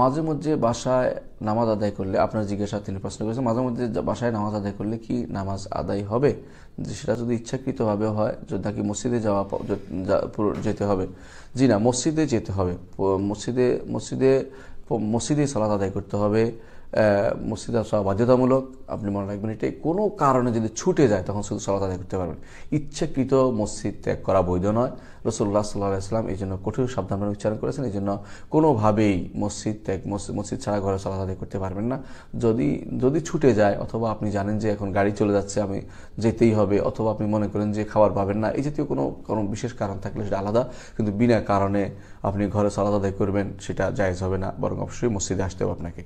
মাঝে মধ্যে বাসায় নামাজ আদায় করলে আপনার জিজ্ঞাসা তিনি প্রশ্ন করেছেন মাঝে মধ্যে বাসায় নামাজ আদায় করলে কি নামাজ আদায় হবে সেটা যদি ইচ্ছাকৃতভাবে হয় যদি নাকি মসজিদে যাওয়া যেতে হবে জি না মসজিদে যেতে হবে মসজিদে মসজিদে মসজিদে সালাদ আদায় করতে হবে মসজিদ আসা বাধ্যতামূলক আপনি মনে রাখবেন এটাই কোনো কারণে যদি ছুটে যায় তখন শুধু সলাত আদায় করতে পারবেন ইচ্ছাকৃত মসজিদ ত্যাগ করা বৈধ নয় রসুল্লাহ সাল্লাহ ইসলাম এই জন্য কঠোর সাবধান উচ্চারণ করেছেন এই জন্য কোনোভাবেই মসজিদ ত্যাগ মসজিদ ছাড়া ঘরে সলাত আদায় করতে পারবেন না যদি যদি ছুটে যায় অথবা আপনি জানেন যে এখন গাড়ি চলে যাচ্ছে আমি যেতেই হবে অথবা আপনি মনে করেন যে খাবার পাবেন না এই জাতীয় কোনো কোনো বিশেষ কারণ থাকলে সেটা আলাদা কিন্তু বিনা কারণে আপনি ঘরে সলাত আদায় করবেন সেটা জায়জ হবে না বরং অবশ্যই মসজিদে আসতে হবে আপনাকে